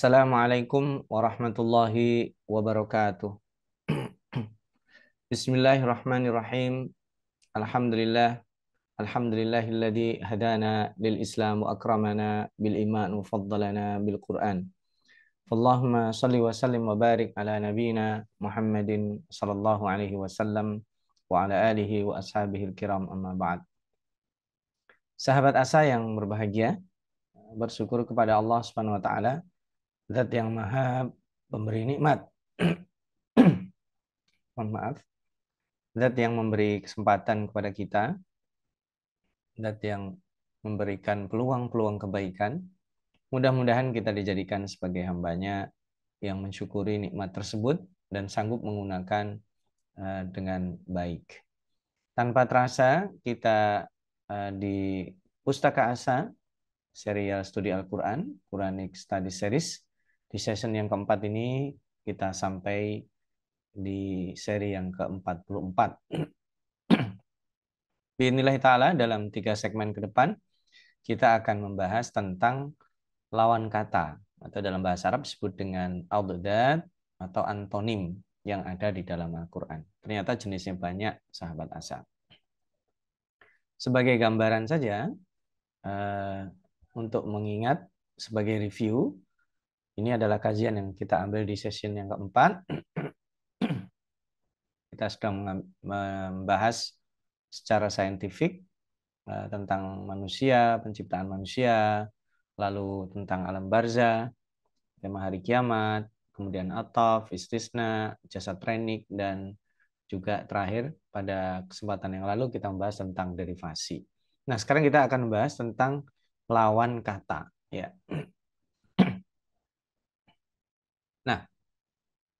Assalamualaikum warahmatullahi wabarakatuh. Bismillahirrahmanirrahim. Alhamdulillah. Alhamdulillahilladzi hadana lil Islam wa akramana bil iman wa faddalana bil Quran. Allahumma salli wa sallim wa barik ala nabiyyina Muhammadin sallallahu alaihi wasallam wa ala alihi wa ashabihi kiram amma ba'd. Sahabat asa yang berbahagia, bersyukur kepada Allah Subhanahu wa taala zat yang maha pemberi nikmat. Mohon maaf. Zat yang memberi kesempatan kepada kita. Zat yang memberikan peluang-peluang kebaikan. Mudah-mudahan kita dijadikan sebagai hambanya yang mensyukuri nikmat tersebut dan sanggup menggunakan eh, dengan baik. Tanpa terasa, kita eh, di Pustaka Asa, serial studi Al-Quran, Quranic Study Series, di session yang keempat ini kita sampai di seri yang ke-44. Binilah ta'ala dalam tiga segmen ke depan kita akan membahas tentang lawan kata atau dalam bahasa Arab disebut dengan al atau antonim yang ada di dalam Al-Quran. Ternyata jenisnya banyak sahabat asal. Sebagai gambaran saja, eh, untuk mengingat sebagai review, ini adalah kajian yang kita ambil di sesi yang keempat. kita sudah membahas secara saintifik eh, tentang manusia, penciptaan manusia, lalu tentang alam barza, tema hari kiamat, kemudian ataf, istisna, jasa trenik, dan juga terakhir pada kesempatan yang lalu kita membahas tentang derivasi. Nah, sekarang kita akan membahas tentang lawan kata. Ya,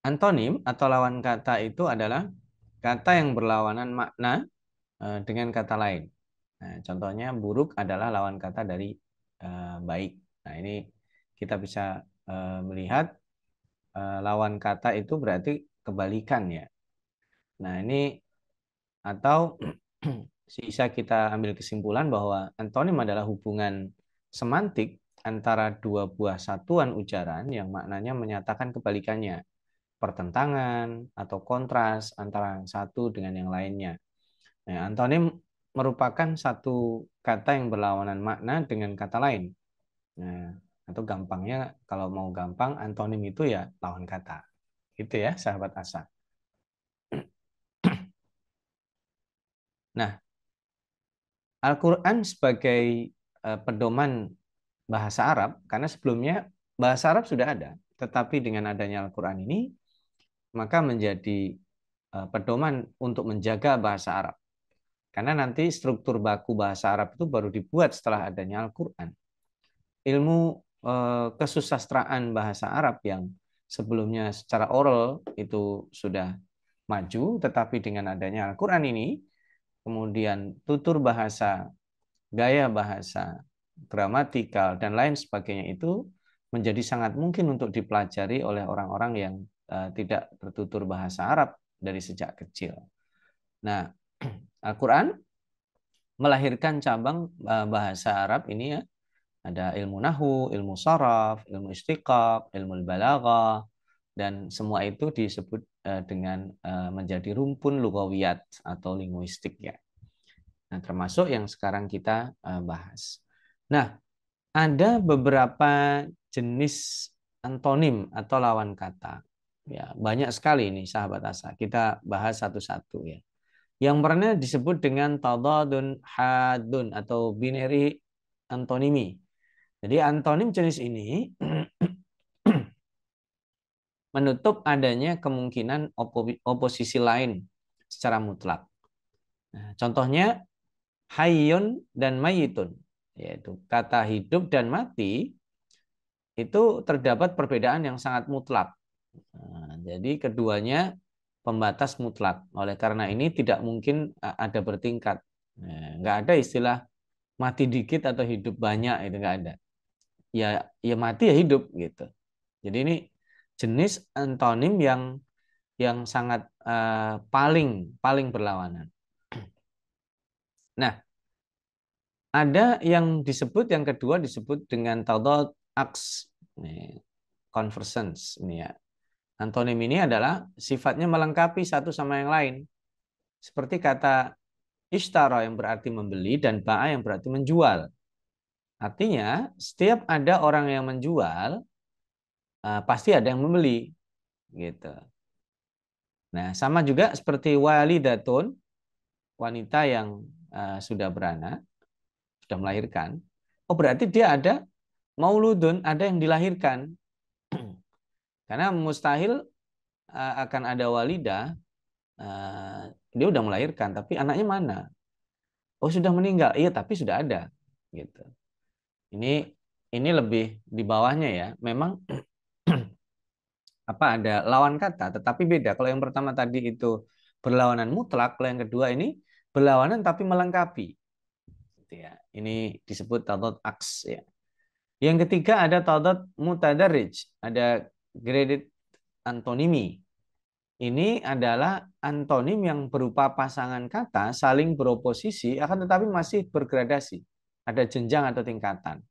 Antonim atau lawan kata itu adalah kata yang berlawanan makna eh, dengan kata lain. Nah, contohnya buruk adalah lawan kata dari eh, baik. Nah, ini kita bisa eh, melihat lawan kata itu berarti kebalikan ya. Nah, ini atau sisa kita ambil kesimpulan bahwa antonim adalah hubungan semantik antara dua buah satuan ujaran yang maknanya menyatakan kebalikannya pertentangan atau kontras antara satu dengan yang lainnya. Nah, antonim merupakan satu kata yang berlawanan makna dengan kata lain. Nah, atau gampangnya kalau mau gampang antonim itu ya lawan kata. Gitu ya, sahabat asa. Nah, Al-Qur'an sebagai eh, pedoman bahasa Arab karena sebelumnya bahasa Arab sudah ada, tetapi dengan adanya Al-Qur'an ini maka menjadi eh, pedoman untuk menjaga bahasa Arab. Karena nanti struktur baku bahasa Arab itu baru dibuat setelah adanya Al-Quran. Ilmu eh, kesusastraan bahasa Arab yang sebelumnya secara oral itu sudah maju, tetapi dengan adanya Al-Quran ini, kemudian tutur bahasa, gaya bahasa, gramatikal, dan lain sebagainya itu menjadi sangat mungkin untuk dipelajari oleh orang-orang yang Eh, tidak tertutur bahasa Arab dari sejak kecil. Nah, Al-Quran melahirkan cabang eh, bahasa Arab ini ya. Ada ilmu nahu, ilmu saraf, ilmu istiqab, ilmu balaga, dan semua itu disebut eh, dengan menjadi rumpun lugawiyat atau linguistik ya. Nah, termasuk yang sekarang kita bahas. Nah, ada beberapa jenis antonim atau lawan kata Ya, banyak sekali ini sahabat asa. Kita bahas satu-satu ya. Yang pernah disebut dengan tadadun hadun atau binary antonimi. Jadi antonim jenis ini menutup adanya kemungkinan oposisi lain secara mutlak. Nah, contohnya hayun dan mayitun, yaitu kata hidup dan mati itu terdapat perbedaan yang sangat mutlak. Nah, jadi keduanya pembatas mutlak. Oleh karena ini tidak mungkin e, ada bertingkat. Nah, nggak ada istilah mati dikit atau hidup banyak itu nggak ada. Ya ya mati ya hidup gitu. Jadi ini jenis antonim yang yang sangat uh, paling paling berlawanan. Nah, ada yang disebut yang kedua disebut dengan tadad aks nih, conversance ini ya Antonim ini adalah sifatnya melengkapi satu sama yang lain. Seperti kata ishtara yang berarti membeli dan ba'a yang berarti menjual. Artinya, setiap ada orang yang menjual, eh, pasti ada yang membeli. gitu. Nah, sama juga seperti walidatun, wanita yang eh, sudah beranak, sudah melahirkan. Oh, berarti dia ada mauludun, ada yang dilahirkan. Karena mustahil eh, akan ada walida, eh, dia udah melahirkan, tapi anaknya mana? Oh sudah meninggal, iya tapi sudah ada, gitu. Ini ini lebih di bawahnya ya. Memang apa ada lawan kata, tetapi beda. Kalau yang pertama tadi itu berlawanan mutlak, kalau yang kedua ini berlawanan tapi melengkapi. Gitu ya. Ini disebut tadot aks ya. Yang ketiga ada tadot mutadarij, ada graded antonimi. Ini adalah antonim yang berupa pasangan kata saling beroposisi akan tetapi masih bergradasi. Ada jenjang atau tingkatan.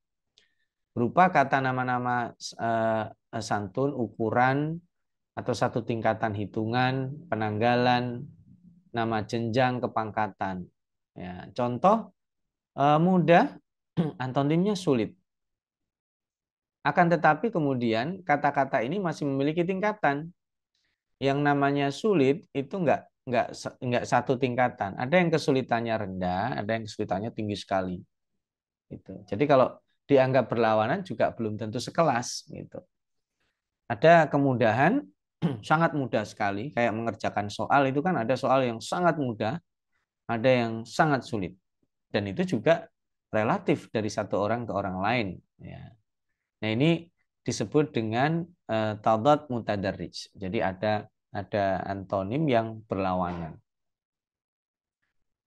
Berupa kata nama-nama eh, santun, ukuran, atau satu tingkatan hitungan, penanggalan, nama jenjang, kepangkatan. Ya, contoh eh, mudah, antonimnya sulit. Akan tetapi kemudian kata-kata ini masih memiliki tingkatan. Yang namanya sulit itu enggak enggak enggak satu tingkatan. Ada yang kesulitannya rendah, ada yang kesulitannya tinggi sekali. Gitu. Jadi kalau dianggap berlawanan juga belum tentu sekelas gitu. Ada kemudahan sangat mudah sekali kayak mengerjakan soal itu kan ada soal yang sangat mudah, ada yang sangat sulit. Dan itu juga relatif dari satu orang ke orang lain ya Nah, ini disebut dengan uh, eh, tadat mutadarrij. Jadi ada ada antonim yang berlawanan.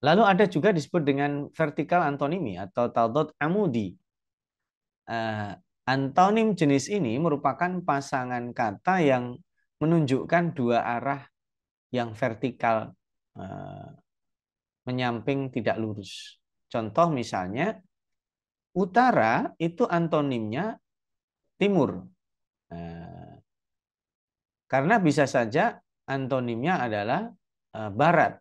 Lalu ada juga disebut dengan vertikal antonimi atau tadat amudi. Uh, antonim jenis ini merupakan pasangan kata yang menunjukkan dua arah yang vertikal uh, menyamping tidak lurus. Contoh misalnya utara itu antonimnya timur. Nah, karena bisa saja antonimnya adalah eh, barat.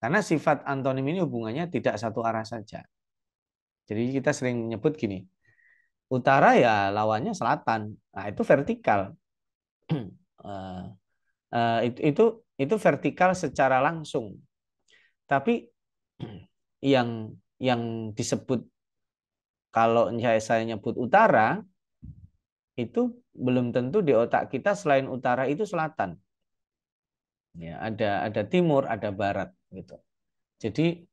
Karena sifat antonim ini hubungannya tidak satu arah saja. Jadi kita sering menyebut gini, utara ya lawannya selatan. Nah, itu vertikal. Eh, eh, itu, itu itu vertikal secara langsung. Tapi yang yang disebut kalau saya, saya nyebut utara itu belum tentu di otak kita selain utara itu selatan. Ya, ada ada timur, ada barat gitu. Jadi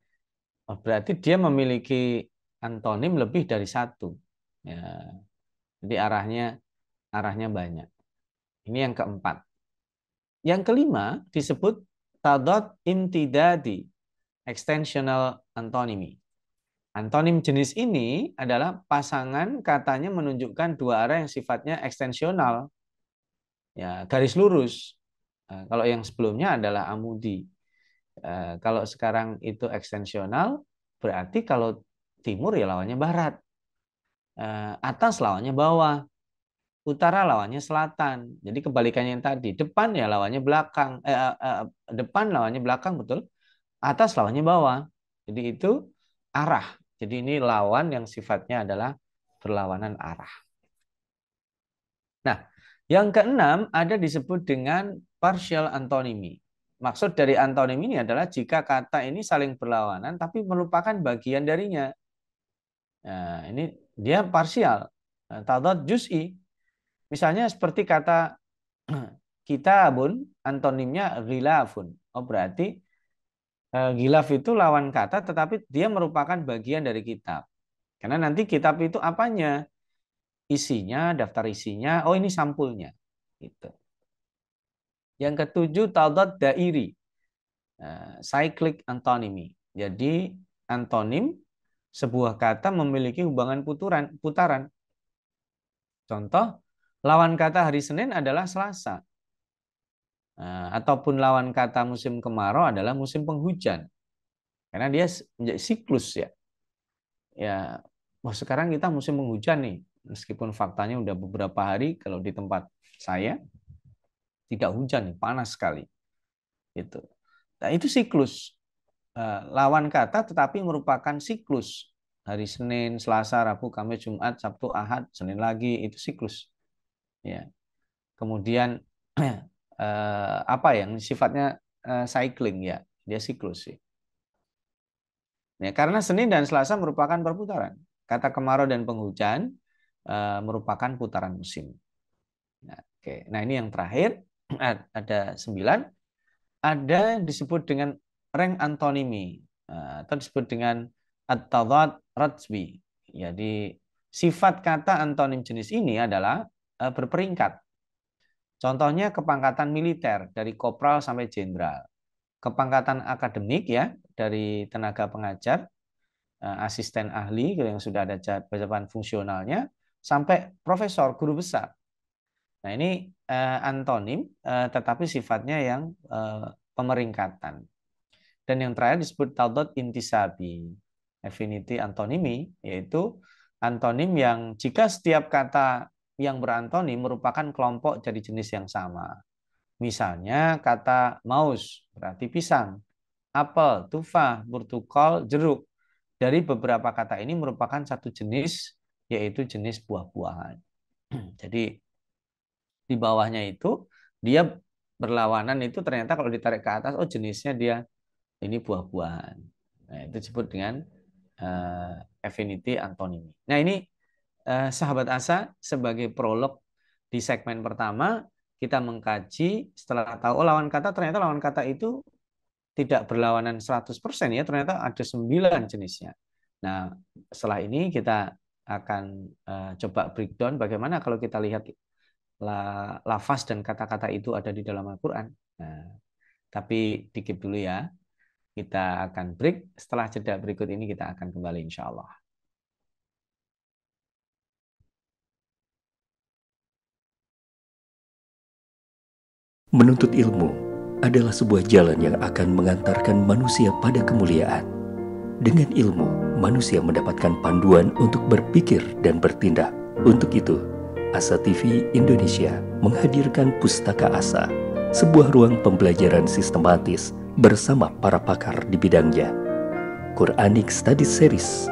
oh, berarti dia memiliki antonim lebih dari satu. Ya. Jadi arahnya arahnya banyak. Ini yang keempat. Yang kelima disebut tadot imtidadi, extensional antonymy. Antonim jenis ini adalah pasangan katanya menunjukkan dua arah yang sifatnya ekstensional. Ya, garis lurus. Eh, kalau yang sebelumnya adalah amudi. Eh, kalau sekarang itu ekstensional, berarti kalau timur ya lawannya barat. Eh, atas lawannya bawah. Utara lawannya selatan. Jadi kebalikannya yang tadi. Depan ya lawannya belakang. Eh, depan lawannya belakang, betul. Atas lawannya bawah. Jadi itu arah jadi ini lawan yang sifatnya adalah berlawanan arah. Nah, yang keenam ada disebut dengan partial antonimi. Maksud dari antonimi ini adalah jika kata ini saling berlawanan tapi melupakan bagian darinya. Nah, ini dia parsial. Nah, Tadat juz'i. Misalnya seperti kata kitabun antonimnya ghilafun. Oh berarti Eh, Gilaf itu lawan kata tetapi dia merupakan bagian dari kitab. Karena nanti kitab itu apanya? Isinya, daftar isinya, oh ini sampulnya. Gitu. Yang ketujuh, tadat dairi. Eh, cyclic antonymy. Jadi antonim sebuah kata memiliki hubungan puturan, putaran. Contoh, lawan kata hari Senin adalah Selasa. Nah, ataupun lawan kata musim kemarau adalah musim penghujan. Karena dia menjadi siklus ya. Ya, wah sekarang kita musim penghujan nih. Meskipun faktanya udah beberapa hari kalau di tempat saya tidak hujan nih, panas sekali. Itu. Nah, itu siklus. Eh, lawan kata tetapi merupakan siklus. Hari Senin, Selasa, Rabu, Kamis, Jumat, Sabtu, Ahad, Senin lagi itu siklus. Ya. Kemudian eh, apa yang sifatnya eh, cycling ya, dia siklus sih. Ya, karena Senin dan Selasa merupakan perputaran. Kata kemarau dan penghujan eh, merupakan putaran musim. Nah, oke. Nah, ini yang terakhir ada sembilan. Ada yang disebut dengan rank antonimi eh, atau disebut dengan at-tadad ratsbi. Jadi sifat kata antonim jenis ini adalah eh, berperingkat. Contohnya kepangkatan militer dari kopral sampai jenderal. Kepangkatan akademik ya dari tenaga pengajar, eh, asisten ahli yang sudah ada jabatan fungsionalnya sampai profesor, guru besar. Nah, ini eh, antonim eh, tetapi sifatnya yang pemeringkatan. Dan yang terakhir disebut taudot intisabi, affinity antonimi yaitu antonim yang jika setiap kata yang berantoni merupakan kelompok dari jenis yang sama. Misalnya kata maus berarti pisang, apel, tufa, burtukol, jeruk. Dari beberapa kata ini merupakan satu jenis yaitu jenis buah-buahan. Jadi di bawahnya itu dia berlawanan itu ternyata kalau ditarik ke atas oh jenisnya dia ini buah-buahan. Nah, itu disebut dengan uh, affinity antonimi. Nah, ini eh, sahabat asa sebagai prolog di segmen pertama kita mengkaji setelah tahu oh, lawan kata ternyata lawan kata itu tidak berlawanan 100% ya ternyata ada 9 jenisnya. Nah, setelah ini kita akan uh, coba breakdown bagaimana kalau kita lihat la, lafaz dan kata-kata itu ada di dalam Al-Qur'an. Nah, tapi dikit dulu ya. Kita akan break. Setelah jeda berikut ini kita akan kembali insya Allah. Menuntut ilmu adalah sebuah jalan yang akan mengantarkan manusia pada kemuliaan. Dengan ilmu, manusia mendapatkan panduan untuk berpikir dan bertindak. Untuk itu, Asa TV Indonesia menghadirkan Pustaka Asa, sebuah ruang pembelajaran sistematis bersama para pakar di bidangnya. Quranic Study Series,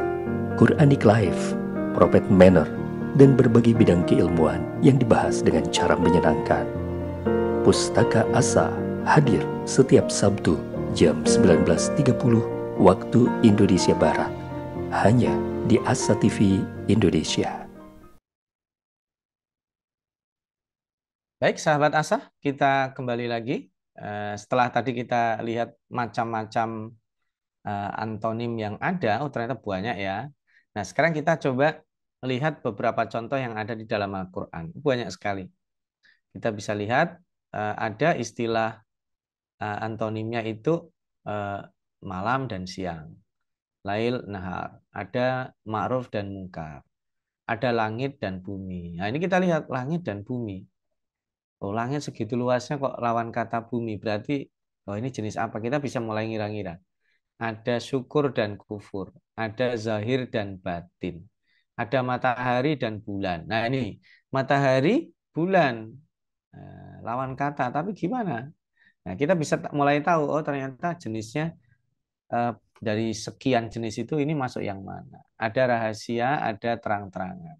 Quranic Life, Prophet Manor, dan berbagai bidang keilmuan yang dibahas dengan cara menyenangkan. Pustaka Asa hadir setiap Sabtu jam 19.30 waktu Indonesia Barat hanya di Asa TV Indonesia. Baik sahabat Asa, kita kembali lagi. Eh, setelah tadi kita lihat macam-macam eh, antonim yang ada, oh ternyata banyak ya. Nah sekarang kita coba lihat beberapa contoh yang ada di dalam Al-Quran. Banyak sekali. Kita bisa lihat Eh, ada istilah eh, antonimnya itu eh, malam dan siang, lail nahar, ada ma'ruf dan mungkar, ada langit dan bumi. Nah, ini kita lihat langit dan bumi. Oh, langit segitu luasnya kok lawan kata bumi. Berarti oh ini jenis apa? Kita bisa mulai ngira-ngira. Ada syukur dan kufur, ada zahir dan batin, ada matahari dan bulan. Nah, ini matahari, bulan, Eh, lawan kata tapi gimana nah kita bisa mulai tahu oh ternyata jenisnya eh, dari sekian jenis itu ini masuk yang mana ada rahasia ada terang-terangan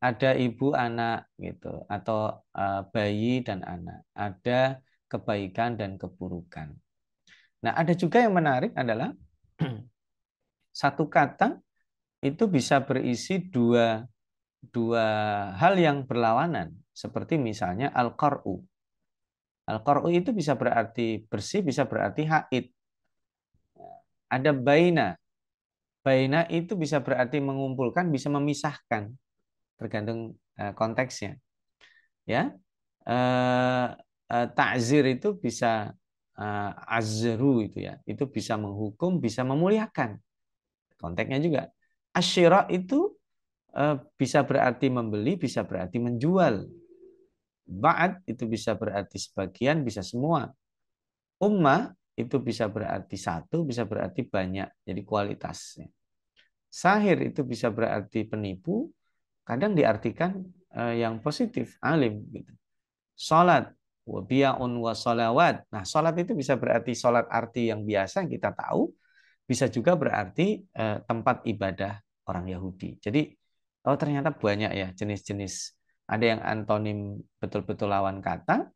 ada ibu anak gitu atau eh, bayi dan anak ada kebaikan dan keburukan nah ada juga yang menarik adalah satu kata itu bisa berisi dua dua hal yang berlawanan seperti misalnya al-qar'u. Al-qar'u itu bisa berarti bersih, bisa berarti haid. Ada baina. Baina itu bisa berarti mengumpulkan, bisa memisahkan. Tergantung eh, konteksnya. Ya. Eh, eh, Takzir itu bisa azru itu ya. Itu bisa menghukum, bisa memuliakan. Konteksnya juga. Asyirah itu bisa berarti membeli, bisa berarti menjual. Ba'd itu bisa berarti sebagian, bisa semua. Ummah itu bisa berarti satu, bisa berarti banyak. Jadi kualitasnya. Sahir itu bisa berarti penipu, kadang diartikan eh, yang positif, alim. Gitu. Salat, wabiyaun wa salawat. Nah, salat itu bisa berarti salat arti yang biasa yang kita tahu, bisa juga berarti eh, tempat ibadah orang Yahudi. Jadi, oh ternyata banyak ya jenis-jenis ada yang antonim betul-betul lawan kata,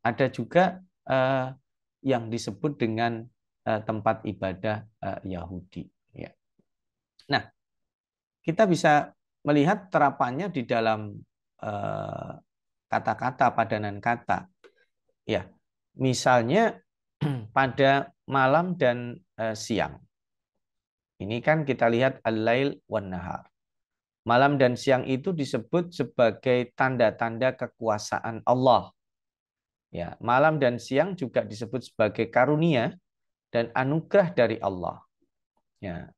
ada juga eh, yang disebut dengan eh, tempat ibadah eh, Yahudi. Ya. Nah, kita bisa melihat terapannya di dalam eh, kata-kata padanan kata. Ya, misalnya pada malam dan eh, siang. Ini kan kita lihat al-lail wan nahar. Malam dan siang itu disebut sebagai tanda-tanda kekuasaan Allah. Ya, malam dan siang juga disebut sebagai karunia dan anugerah dari Allah. Ya.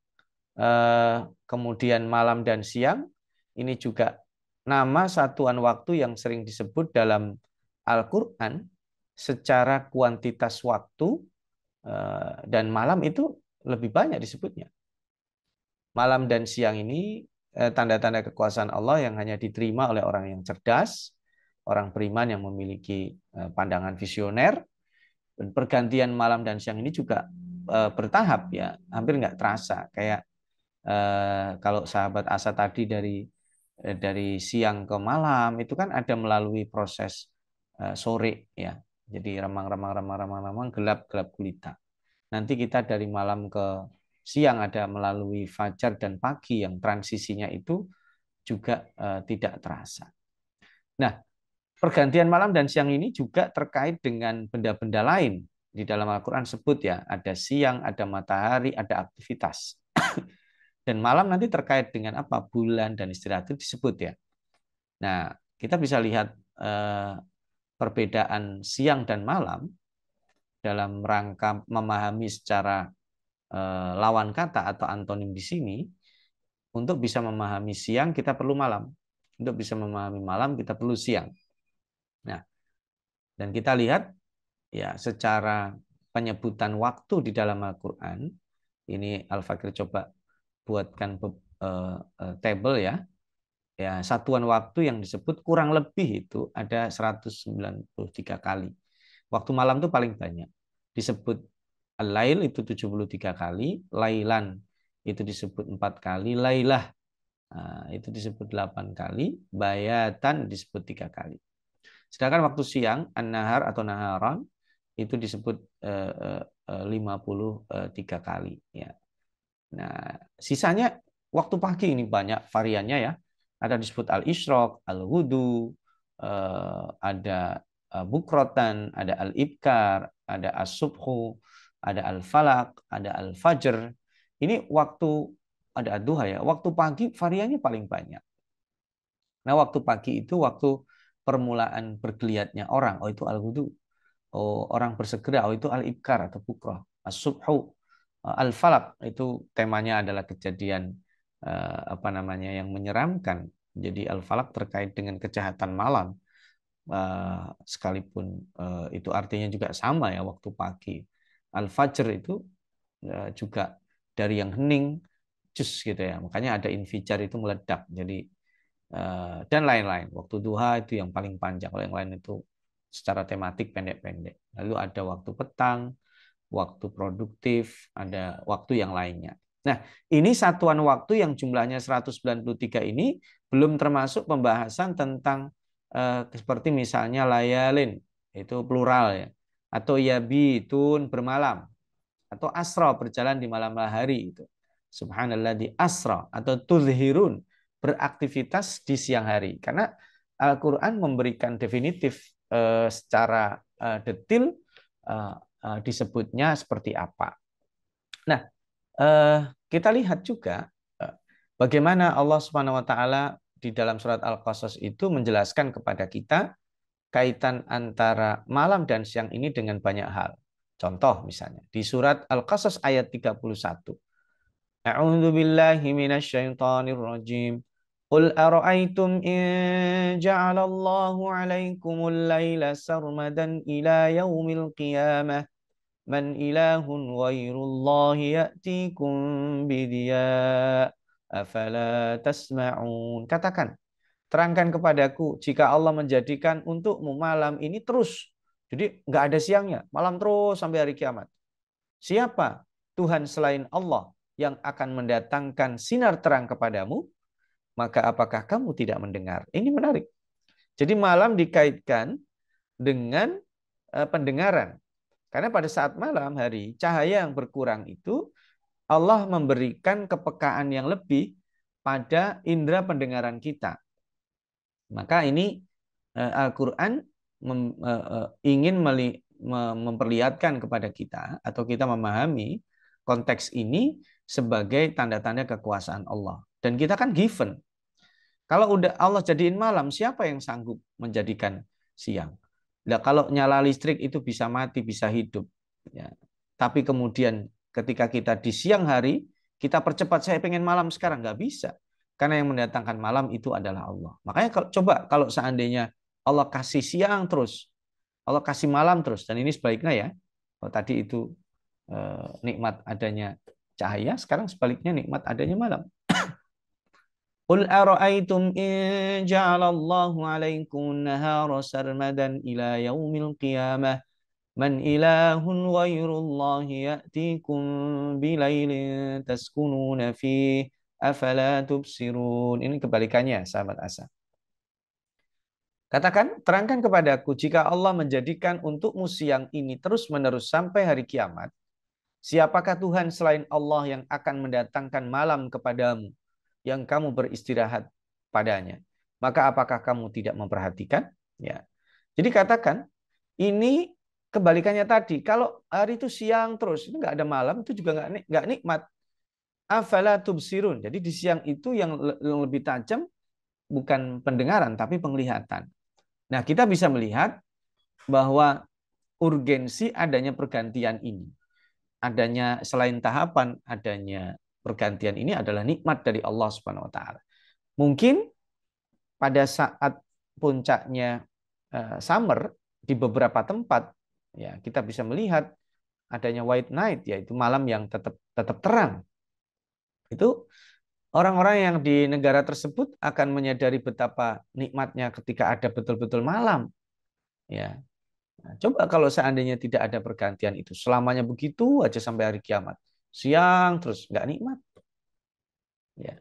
Eh, kemudian malam dan siang ini juga nama satuan waktu yang sering disebut dalam Al-Qur'an secara kuantitas waktu eh, dan malam itu lebih banyak disebutnya. Malam dan siang ini Eh, tanda-tanda kekuasaan Allah yang hanya diterima oleh orang yang cerdas, orang beriman yang memiliki eh, pandangan visioner. Dan pergantian malam dan siang ini juga eh, bertahap ya, hampir nggak terasa. Kayak kalau sahabat Asa tadi dari dari siang ke malam itu kan ada melalui proses sore ya. Jadi remang-remang remang-remang remang gelap gelap gulita. Nanti kita dari malam ke siang, ada melalui fajar dan pagi yang transisinya itu juga eh, tidak terasa. Nah, pergantian malam dan siang ini juga terkait dengan benda-benda lain di dalam Al-Qur'an sebut ya, ada siang, ada matahari, ada aktivitas. dan malam nanti terkait dengan apa? Bulan dan istirahat itu disebut ya. Nah, kita bisa lihat eh, perbedaan siang dan malam dalam rangka memahami secara Eh, lawan kata atau antonim di sini untuk bisa memahami siang kita perlu malam. Untuk bisa memahami malam kita perlu siang. Nah, dan kita lihat ya secara penyebutan waktu di dalam Al-Qur'an ini Al-Fakir coba buatkan uh, table ya ya satuan waktu yang disebut kurang lebih itu ada 193 kali. Waktu malam itu paling banyak disebut Al-lail itu 73 kali, lailan itu disebut 4 kali, lailah ah, itu disebut 8 kali, bayatan disebut 3 kali. Sedangkan waktu siang, an-nahar atau naharan itu disebut eh, eh, eh, lima puluh 53 kali ya. Nah, sisanya waktu pagi ini banyak variannya ya. Ada disebut al-isyraq, al hudu ada bukrotan, ada al-ibkar, ada as ada al-falak, ada al-fajr. Ini waktu ada duha ya. Waktu pagi variannya paling banyak. Nah, waktu pagi itu waktu permulaan bergeliatnya orang. Oh, itu al gudu. Oh, orang bersegera. Oh, itu al-ibkar atau bukroh. As-subhu. Eh, al-falak itu temanya adalah kejadian eh, apa namanya yang menyeramkan. Jadi al-falak terkait dengan kejahatan malam. Eh, sekalipun itu artinya juga sama ya waktu pagi. Al-Fajr itu ya, juga dari yang hening cus gitu ya. Makanya ada infijar itu meledak. Jadi eh, dan lain-lain. Waktu duha itu yang paling panjang. Kalau yang lain itu secara tematik pendek-pendek. Lalu ada waktu petang, waktu produktif, ada waktu yang lainnya. Nah, ini satuan waktu yang jumlahnya 193 ini belum termasuk pembahasan tentang eh, seperti misalnya layalin, itu plural ya atau yabitun bermalam atau asra berjalan di malam hari itu. Subhanallah di asra atau tuzhirun beraktivitas di siang hari karena Al-Qur'an memberikan definitif eh, secara eh, detail eh, eh, disebutnya seperti apa. Nah, eh, kita lihat juga eh, bagaimana Allah Subhanahu wa taala di dalam surat Al-Qasas itu menjelaskan kepada kita kaitan antara malam dan siang ini dengan banyak hal. Contoh misalnya di surat Al-Qasas ayat 31. A'udzu billahi minasyaitonir rajim. Qul ara'aytum in ja'alallahu Allahu 'alaikumul laila sarmadan ila yaumil qiyamah man ilahun ghairullahi ya'tikum bidiya afala tasma'un. Katakan, Terangkan kepadaku jika Allah menjadikan untukmu malam ini terus. Jadi nggak ada siangnya, malam terus sampai hari kiamat. Siapa Tuhan selain Allah yang akan mendatangkan sinar terang kepadamu? Maka apakah kamu tidak mendengar? Ini menarik. Jadi malam dikaitkan dengan eh, pendengaran. Karena pada saat malam hari cahaya yang berkurang itu Allah memberikan kepekaan yang lebih pada indera pendengaran kita maka ini eh, Al-Quran eh, eh, ingin memperlihatkan kepada kita atau kita memahami konteks ini sebagai tanda-tanda kekuasaan Allah. Dan kita kan given. Kalau udah Allah jadiin malam, siapa yang sanggup menjadikan siang? Nah, kalau nyala listrik itu bisa mati, bisa hidup. Ya. Tapi kemudian ketika kita di siang hari, kita percepat, saya pengen malam sekarang, nggak bisa. Karena yang mendatangkan malam itu adalah Allah. Makanya kalau, coba kalau seandainya Allah kasih siang terus, Allah kasih malam terus, dan ini sebaliknya ya. Kalau oh, tadi itu eh, nikmat adanya cahaya, sekarang sebaliknya nikmat adanya malam. Qul ara'aytum in ja'alallahu 'alaikum nahara sarmadan ila yaumil qiyamah man ilahun ghairullahi ya'tikum bilailin taskununa fihi afala tubsirun. Ini kebalikannya, sahabat asa. Katakan, terangkan kepadaku jika Allah menjadikan untukmu siang ini terus-menerus sampai hari kiamat, siapakah Tuhan selain Allah yang akan mendatangkan malam kepadamu yang kamu beristirahat padanya? Maka apakah kamu tidak memperhatikan? Ya. Jadi katakan, ini kebalikannya tadi. Kalau hari itu siang terus, ini nggak ada malam, itu juga nggak nikmat afala tubsirun. Jadi di siang itu yang lebih tajam bukan pendengaran tapi penglihatan. Nah, kita bisa melihat bahwa urgensi adanya pergantian ini. Adanya selain tahapan, adanya pergantian ini adalah nikmat dari Allah Subhanahu wa taala. Mungkin pada saat puncaknya eh, summer di beberapa tempat ya kita bisa melihat adanya white night yaitu malam yang tetap tetap terang itu orang-orang yang di negara tersebut akan menyadari betapa nikmatnya ketika ada betul-betul malam. Ya. Nah, coba kalau seandainya tidak ada pergantian itu, selamanya begitu aja sampai hari kiamat. Siang terus nggak nikmat. Ya.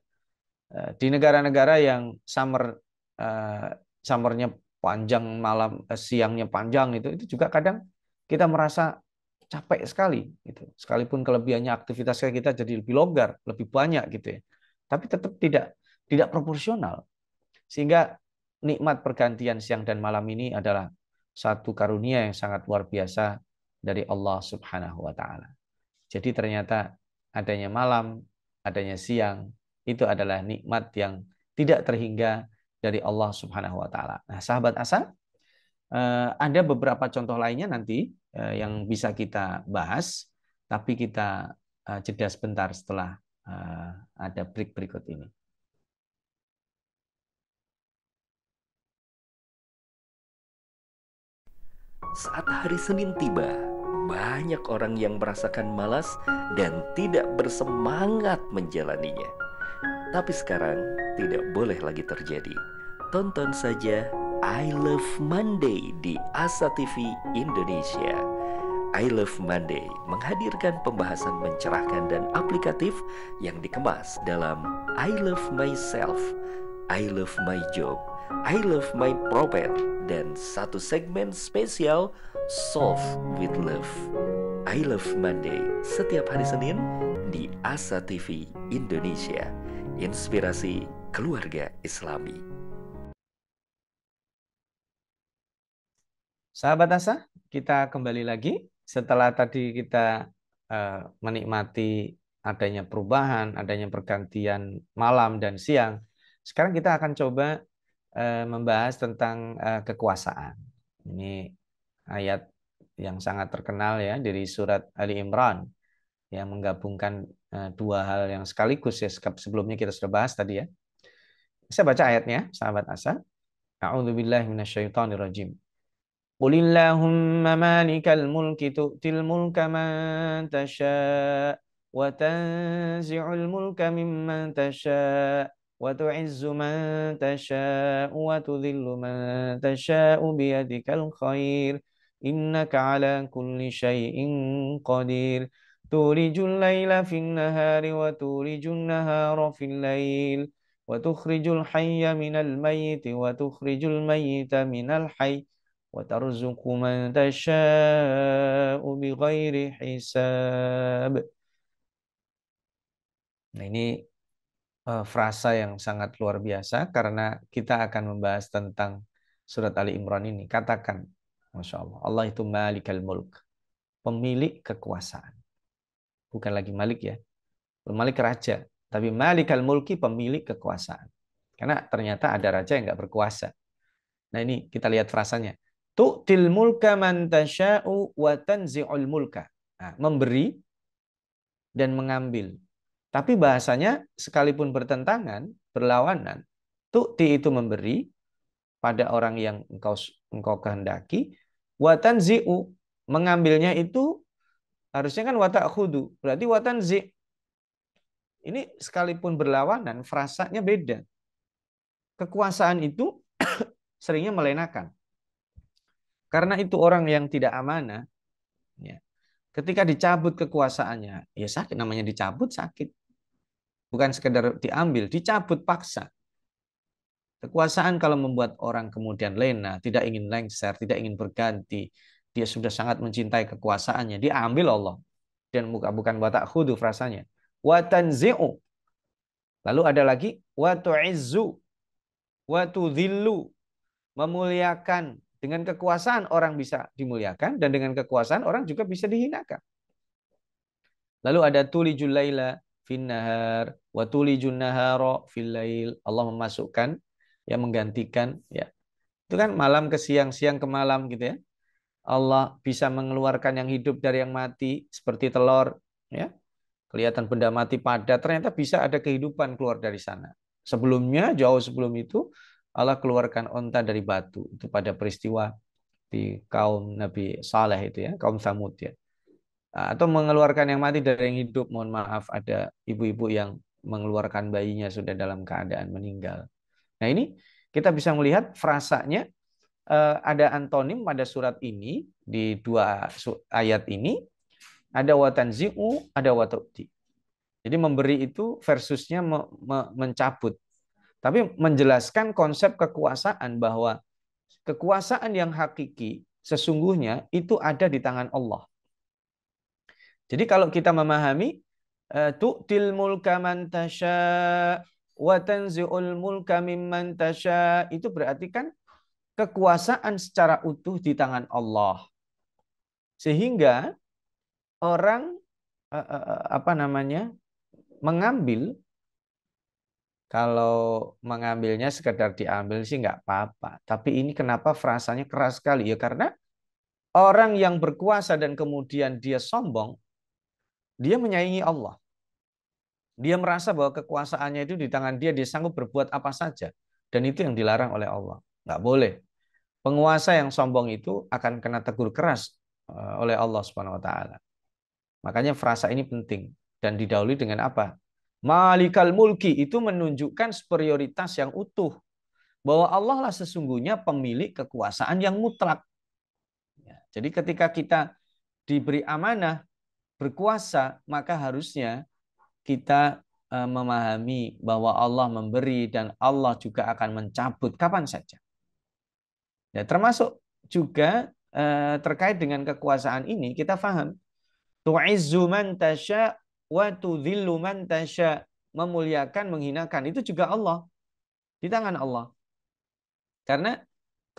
Eh, di negara-negara yang summer eh, summernya panjang malam eh, siangnya panjang itu itu juga kadang kita merasa capek sekali gitu. Sekalipun kelebihannya aktivitas kita jadi lebih longgar, lebih banyak gitu ya. Tapi tetap tidak tidak proporsional. Sehingga nikmat pergantian siang dan malam ini adalah satu karunia yang sangat luar biasa dari Allah Subhanahu wa taala. Jadi ternyata adanya malam, adanya siang itu adalah nikmat yang tidak terhingga dari Allah Subhanahu wa taala. Nah, sahabat Asal. Eh, ada beberapa contoh lainnya nanti eh, yang bisa kita bahas, tapi kita eh, jeda sebentar setelah ada break berikut ini. Saat hari Senin tiba, banyak orang yang merasakan malas dan tidak bersemangat menjalaninya. Tapi sekarang tidak boleh lagi terjadi. Tonton saja I Love Monday di Asa TV Indonesia. I Love Monday menghadirkan pembahasan mencerahkan dan aplikatif yang dikemas dalam I Love Myself, I Love My Job, I Love My Prophet, dan satu segmen spesial Solve with Love. I Love Monday setiap hari Senin di Asa TV Indonesia. Inspirasi keluarga Islami. Sahabat Asa, kita kembali lagi setelah tadi kita eh, menikmati adanya perubahan, adanya pergantian malam dan siang. Sekarang kita akan coba eh, membahas tentang eh, kekuasaan. Ini ayat yang sangat terkenal ya dari surat Ali Imran yang menggabungkan dua hal yang sekaligus ya sebelumnya kita sudah bahas tadi ya. Saya baca ayatnya, sahabat Asa. A'udzubillahi minasyaitonirrajim. قل اللهم مالك الملك تؤتي الملك من تشاء وتنزع الملك ممن تشاء وتعز من تشاء وتذل من تشاء بيدك الخير إنك على كل شيء قدير تولج الليل في النهار وتولج النهار في الليل وتخرج الحي من الميت وتخرج الميت من الحي وترزق من تشاء بغير حساب Nah ini uh, frasa yang sangat luar biasa karena kita akan membahas tentang surat Ali Imran ini. Katakan, Masya Allah, Allah itu al mulk, pemilik kekuasaan. Bukan lagi malik ya, malik raja, tapi Malik al mulki pemilik kekuasaan. Karena ternyata ada raja yang nggak berkuasa. Nah ini kita lihat frasanya Tu'til mulka man tasya'u wa tanzi'ul mulka. Nah, memberi dan mengambil. Tapi bahasanya sekalipun bertentangan, berlawanan, tu'ti itu memberi pada orang yang engkau engkau kehendaki, wa tanzi'u mengambilnya itu harusnya kan watak khudu. Berarti watan zi. Ini sekalipun berlawanan, frasanya beda. Kekuasaan itu seringnya melenakan. Karena itu orang yang tidak amanah, ya, ketika dicabut kekuasaannya, ya sakit namanya dicabut sakit. Bukan sekedar diambil, dicabut paksa. Kekuasaan kalau membuat orang kemudian lena, tidak ingin lengser, tidak ingin berganti, dia sudah sangat mencintai kekuasaannya, diambil Allah. Dan bukan watak khuduf rasanya. Watanzi'u. Lalu ada lagi, watu'izzu, watudhillu. Memuliakan, dengan kekuasaan orang bisa dimuliakan dan dengan kekuasaan orang juga bisa dihinakan. Lalu ada tuli julaila fin nahar wa tuli junnahara fil lail. Allah memasukkan ya menggantikan ya. Itu kan malam ke siang, siang ke malam gitu ya. Allah bisa mengeluarkan yang hidup dari yang mati seperti telur ya kelihatan benda mati padat ternyata bisa ada kehidupan keluar dari sana sebelumnya jauh sebelum itu Allah keluarkan onta dari batu itu pada peristiwa di kaum Nabi Saleh itu ya, kaum Samud ya. Ah, atau mengeluarkan yang mati dari yang hidup, mohon maaf ada ibu-ibu yang mengeluarkan bayinya sudah dalam keadaan meninggal. Nah ini kita bisa melihat frasanya eh, ada antonim pada surat ini di dua ayat ini ada watanziu, ada watukti. Jadi memberi itu versusnya mencabut tapi menjelaskan konsep kekuasaan bahwa kekuasaan yang hakiki sesungguhnya itu ada di tangan Allah. Jadi kalau kita memahami eh, tu'til mulka man tasha wa tanzi'ul mulka mimman tasha itu berarti kan kekuasaan secara utuh di tangan Allah. Sehingga orang eh, eh, apa namanya? mengambil kalau mengambilnya sekedar diambil sih nggak apa-apa. Tapi ini kenapa frasanya keras sekali? Ya karena orang yang berkuasa dan kemudian dia sombong, dia menyaingi Allah. Dia merasa bahwa kekuasaannya itu di tangan dia, dia sanggup berbuat apa saja. Dan itu yang dilarang oleh Allah. Nggak boleh. Penguasa yang sombong itu akan kena tegur keras eh, oleh Allah Subhanahu wa taala. Makanya frasa ini penting dan didahului dengan apa? Malikal mulki itu menunjukkan superioritas yang utuh. Bahwa Allah lah sesungguhnya pemilik kekuasaan yang mutlak. Ya, jadi ketika kita diberi amanah berkuasa, maka harusnya kita e, memahami bahwa Allah memberi dan Allah juga akan mencabut kapan saja. Ya, termasuk juga e, terkait dengan kekuasaan ini kita faham tu'izzu man tasya wa tudzillu man tasya memuliakan menghinakan itu juga Allah di tangan Allah karena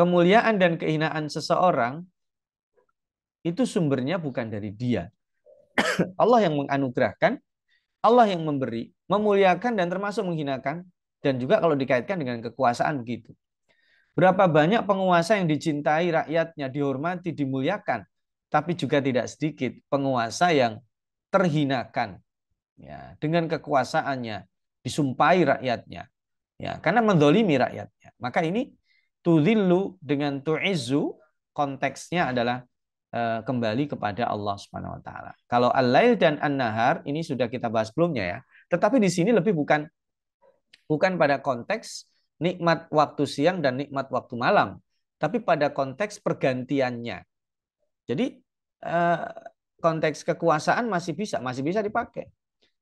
kemuliaan dan kehinaan seseorang itu sumbernya bukan dari dia Allah yang menganugerahkan Allah yang memberi memuliakan dan termasuk menghinakan dan juga kalau dikaitkan dengan kekuasaan begitu berapa banyak penguasa yang dicintai rakyatnya dihormati dimuliakan tapi juga tidak sedikit penguasa yang terhinakan ya dengan kekuasaannya disumpahi rakyatnya ya karena mendolimi rakyatnya maka ini tuzillu dengan tuizu konteksnya adalah e, kembali kepada Allah Subhanahu wa taala. Kalau al-lail dan an-nahar ini sudah kita bahas sebelumnya ya. Tetapi di sini lebih bukan bukan pada konteks nikmat waktu siang dan nikmat waktu malam, tapi pada konteks pergantiannya. Jadi e, konteks kekuasaan masih bisa, masih bisa dipakai.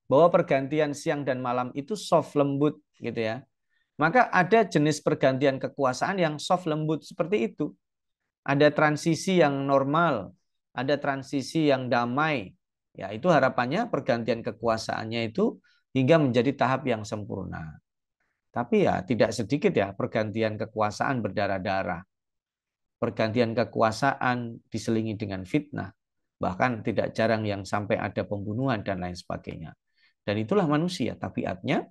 Bahwa pergantian siang dan malam itu soft lembut gitu ya. Maka ada jenis pergantian kekuasaan yang soft lembut seperti itu. Ada transisi yang normal, ada transisi yang damai. Ya, itu harapannya pergantian kekuasaannya itu hingga menjadi tahap yang sempurna. Tapi ya tidak sedikit ya pergantian kekuasaan berdarah-darah. Pergantian kekuasaan diselingi dengan fitnah. Bahkan tidak jarang yang sampai ada pembunuhan dan lain sebagainya. Dan itulah manusia tabiatnya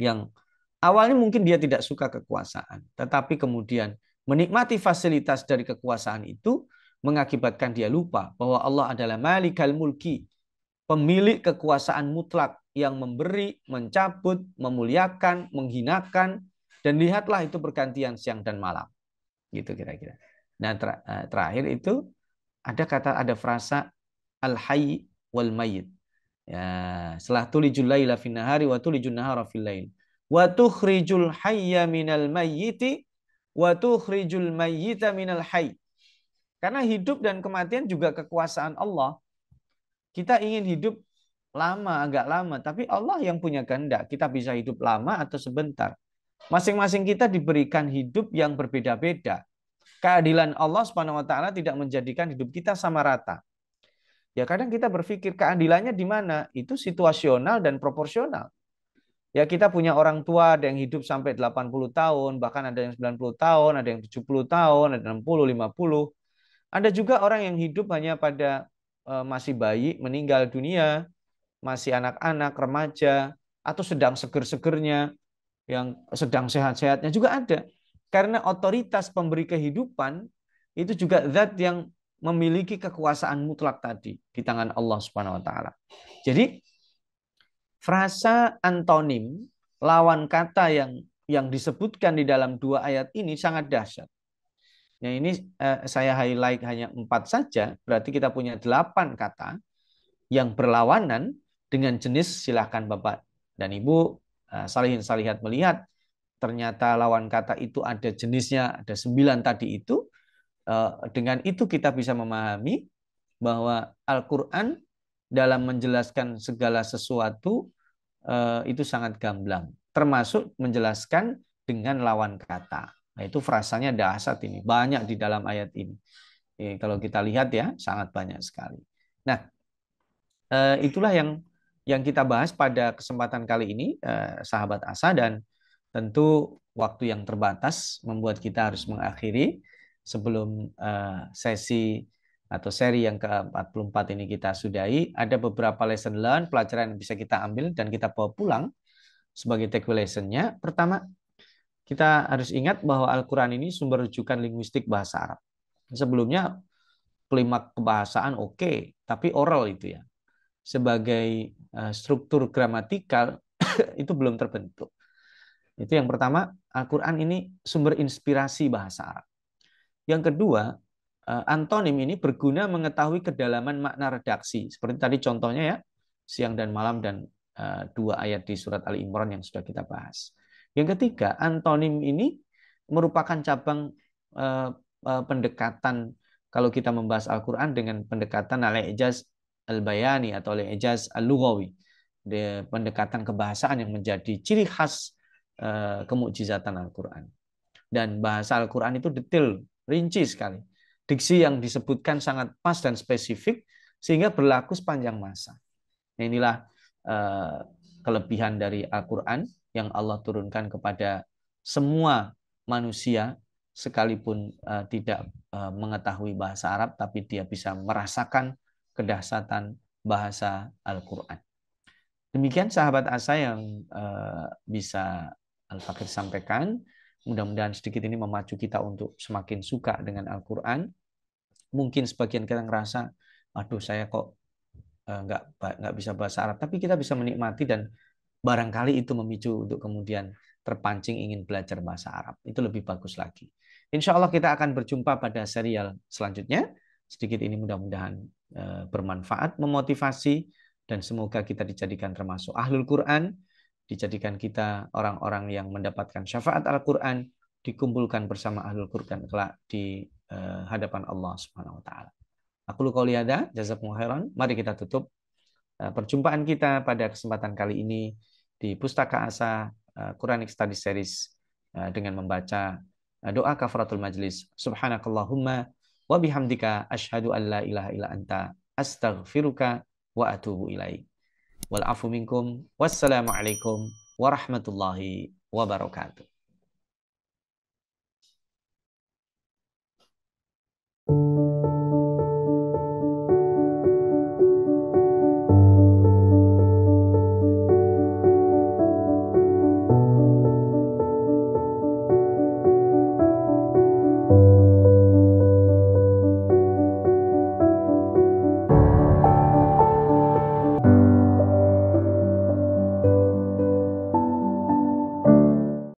yang awalnya mungkin dia tidak suka kekuasaan, tetapi kemudian menikmati fasilitas dari kekuasaan itu mengakibatkan dia lupa bahwa Allah adalah Malikal Mulki, pemilik kekuasaan mutlak yang memberi, mencabut, memuliakan, menghinakan, dan lihatlah itu pergantian siang dan malam. Gitu kira-kira. Nah ter eh, terakhir itu ada kata ada frasa al hayy wal mayyit. Ya, setelah tulijul laila fin nahari wa tulijun nahara fil lail. Wa tukhrijul hayya minal mayyiti wa tukhrijul mayyita minal hayy. Karena hidup dan kematian juga kekuasaan Allah. Kita ingin hidup lama, agak lama, tapi Allah yang punya kehendak. Kita bisa hidup lama atau sebentar. Masing-masing kita diberikan hidup yang berbeda-beda keadilan Allah Subhanahu wa taala tidak menjadikan hidup kita sama rata. Ya kadang kita berpikir keadilannya di mana? Itu situasional dan proporsional. Ya kita punya orang tua ada yang hidup sampai 80 tahun, bahkan ada yang 90 tahun, ada yang 70 tahun, ada 60, 50. Ada juga orang yang hidup hanya pada e, masih bayi, meninggal dunia, masih anak-anak, remaja, atau sedang seger-segernya, yang sedang sehat-sehatnya juga ada. Karena otoritas pemberi kehidupan itu juga zat yang memiliki kekuasaan mutlak tadi di tangan Allah Subhanahu wa taala. Jadi frasa antonim lawan kata yang yang disebutkan di dalam dua ayat ini sangat dahsyat. Nah ini eh, saya highlight hanya empat saja, berarti kita punya delapan kata yang berlawanan dengan jenis silahkan Bapak dan Ibu eh, salihin salihat melihat ternyata lawan kata itu ada jenisnya, ada sembilan tadi itu, eh, dengan itu kita bisa memahami bahwa Al-Quran dalam menjelaskan segala sesuatu eh, itu sangat gamblang. Termasuk menjelaskan dengan lawan kata. Nah, itu frasanya dahsyat ini. Banyak di dalam ayat ini. kalau kita lihat ya, sangat banyak sekali. Nah, eh, itulah yang yang kita bahas pada kesempatan kali ini, sahabat Asa. Dan Tentu waktu yang terbatas membuat kita harus mengakhiri sebelum eh, sesi atau seri yang ke-44 ini kita sudahi. Ada beberapa lesson learned, pelajaran yang bisa kita ambil dan kita bawa pulang sebagai takeaway lesson-nya. Pertama, kita harus ingat bahwa Al-Quran ini sumber rujukan linguistik bahasa Arab. Sebelumnya, kelima kebahasaan oke, okay, tapi oral itu ya. Sebagai eh, struktur gramatikal itu belum terbentuk. Itu yang pertama, Al-Quran ini sumber inspirasi bahasa Arab. Yang kedua, eh, antonim ini berguna mengetahui kedalaman makna redaksi. Seperti tadi contohnya ya, siang dan malam dan eh, dua ayat di surat Ali Imran yang sudah kita bahas. Yang ketiga, antonim ini merupakan cabang eh, pendekatan kalau kita membahas Al-Quran dengan pendekatan al-ijaz al-bayani atau al-ijaz al-lughawi. Pendekatan kebahasaan yang menjadi ciri khas Eh, kemukjizatan Al-Quran. Dan bahasa Al-Quran itu detail, rinci sekali. Diksi yang disebutkan sangat pas dan spesifik, sehingga berlaku sepanjang masa. Nah, inilah eh, kelebihan dari Al-Quran yang Allah turunkan kepada semua manusia, sekalipun eh, tidak mengetahui bahasa Arab, tapi dia bisa merasakan kedahsatan bahasa Al-Quran. Demikian sahabat asa yang bisa Al-Fakir sampaikan. Mudah-mudahan sedikit ini memacu kita untuk semakin suka dengan Al-Quran. Mungkin sebagian kita ngerasa, aduh saya kok eh, nggak nggak bisa bahasa Arab, tapi kita bisa menikmati dan barangkali itu memicu untuk kemudian terpancing ingin belajar bahasa Arab. Itu lebih bagus lagi. Insya Allah kita akan berjumpa pada serial selanjutnya. Sedikit ini mudah-mudahan eh, bermanfaat, memotivasi, dan semoga kita dijadikan termasuk ahlul Quran dijadikan kita orang-orang yang mendapatkan syafaat Al-Quran, dikumpulkan bersama ahlul Quran kelak di uh, hadapan Allah Subhanahu Wa Taala. Aku lu kauliada, lihat, khairan. Mari kita tutup uh, perjumpaan kita pada kesempatan kali ini di Pustaka Asa uh, Quranic Study Series uh, dengan membaca uh, doa kafaratul majlis. Subhanakallahumma wa bihamdika asyhadu an la ilaha illa anta astaghfiruka wa atubu ilaik. والعفو منكم والسلام عليكم ورحمة الله وبركاته